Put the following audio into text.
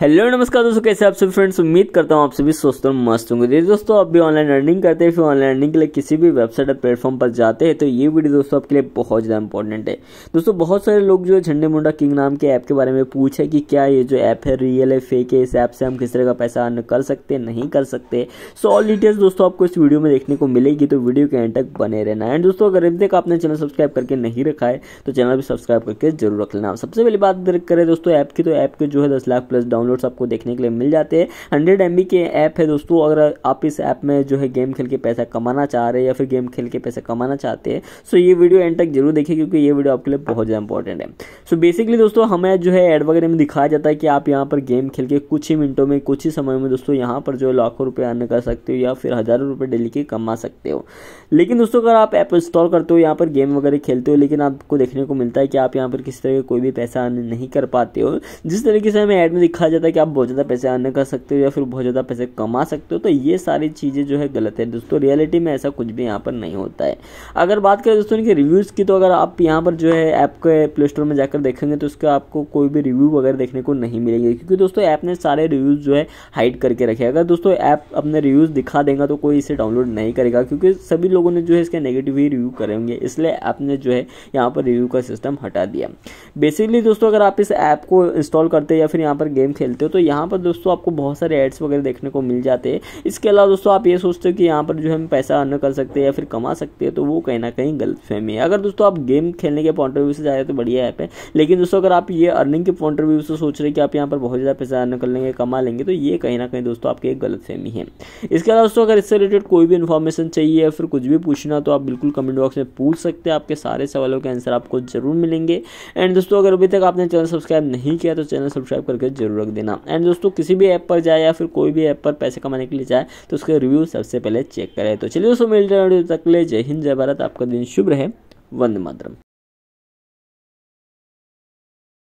hello नमस्कार दोस्तों कैसे आप सभी फ्रेंड्स उम्मीद करता हूँ आप सभी स्वस्थ और मस्त होंगे दोस्तों आप भी ऑनलाइन अर्निंग करते हैं फिर ऑनलाइन अर्निंग के लिए किसी भी वेबसाइट या प्लेटफॉर्म पर जाते हैं तो ये वीडियो दोस्तों आपके लिए बहुत ज़्यादा इंपॉर्टेंट है दोस्तों बहुत सारे लोग जो है झंडे मुंडा किंग नाम के ऐप के बारे में पूछे कि क्या ये जो ऐप है रियल है फेक है इस ऐप से हम किस तरह का पैसा अर्न कर सकते हैं नहीं कर सकते सो ऑल डिटेल्स दोस्तों आपको इस वीडियो में देखने को मिलेगी तो वीडियो के एंड तक बने रहना एंड दोस्तों अगर अभी तक आपने चैनल सब्सक्राइब करके नहीं रखा है तो चैनल भी सब्सक्राइब करके जरूर रख लेना सबसे पहली बात करें दोस्तों ऐप की तो ऐप के जो है दस लाख प्लस डाउन डाउनलोड्स आपको देखने के लिए मिल जाते हैं हंड्रेड एम के ऐप है दोस्तों अगर आप इस ऐप में जो है गेम खेल के पैसा कमाना चाह रहे हैं या फिर गेम खेल के पैसा कमाना चाहते हैं सो तो ये वीडियो एंड तक जरूर देखें क्योंकि ये वीडियो आपके लिए बहुत ज़्यादा इंपॉर्टेंट है सो बेसिकली दोस्तों हमें जो है एड वगैरह में दिखाया जाता है कि आप यहाँ पर गेम खेल के कुछ ही मिनटों में कुछ ही समय में दोस्तों यहाँ पर जो है लाखों रुपये अर्न कर सकते हो या फिर हज़ारों रुपये डेली के कमा सकते हो लेकिन दोस्तों अगर आप ऐप इंस्टॉल करते हो यहाँ पर गेम वगैरह खेलते हो लेकिन आपको देखने को मिलता है कि आप यहाँ पर किसी तरह का कोई भी पैसा अर्न नहीं कर पाते हो जिस तरीके से हमें ऐड में दिखाया ज़्यादा कि आप बहुत ज़्यादा पैसे अर्न कर सकते हो या फिर बहुत ज़्यादा पैसे कमा सकते हो तो ये सारी चीज़ें जो है गलत है दोस्तों रियलिटी में ऐसा कुछ भी यहाँ पर नहीं होता है अगर बात करें दोस्तों इनके रिव्यूज़ की तो अगर आप यहाँ पर जो है ऐप के प्ले स्टोर में जाकर देखेंगे तो उसका आपको कोई भी रिव्यू वगैरह देखने को नहीं मिलेंगे क्योंकि दोस्तों ऐप ने सारे रिव्यूज़ जो है हाइड करके रखे अगर दोस्तों ऐप अपने रिव्यूज़ दिखा देगा तो कोई इसे डाउनलोड नहीं करेगा क्योंकि सभी लोगों ने जो है इसके नेगेटिव ही रिव्यू करेंगे इसलिए ऐप ने जो है यहाँ पर रिव्यू का सिस्टम हटा दिया बेसिकली दोस्तों अगर आप इस ऐप को इंस्टॉल करते या फिर यहाँ पर गेम खेल खेलते हो तो यहाँ पर दोस्तों आपको बहुत सारे एड्स वगैरह देखने को मिल जाते हैं इसके अलावा दोस्तों आप ये सोचते हो कि यहाँ पर जो हम पैसा अर्न कर सकते हैं या फिर कमा सकते हैं तो वो कहीं ना कहीं गलत फहमी है अगर दोस्तों आप गेम खेलने के पॉइंट ऑफ व्यू से जा रहे तो बढ़िया ऐप है लेकिन दोस्तों अगर आप ये अर्निंग के पॉइंट ऑफ व्यू से सोच रहे कि आप यहाँ पर बहुत ज़्यादा पैसा अर्न कर लेंगे कमा लेंगे तो ये कहीं ना कहीं दोस्तों आपकी एक गलत फहमी है इसके अलावा दोस्तों अगर इससे रिलेटेड कोई भी इन्फॉर्मेशन चाहिए या फिर कुछ भी पूछना तो आप बिल्कुल कमेंट बॉक्स में पूछ सकते हैं आपके सारे सवालों के आंसर आपको जरूर मिलेंगे एंड दोस्तों अगर अभी तक आपने चैनल सब्सक्राइब नहीं किया तो चैनल सब्सक्राइब करके जरूर रख देना एंड दोस्तों किसी भी ऐप पर जाए या फिर कोई भी ऐप पर पैसे कमाने के लिए जाए तो उसके रिव्यू सबसे पहले चेक करें तो चलिए दोस्तों मिलते हैं तक ले जय हिंद जय भारत आपका दिन शुभ रहे वंद मातरम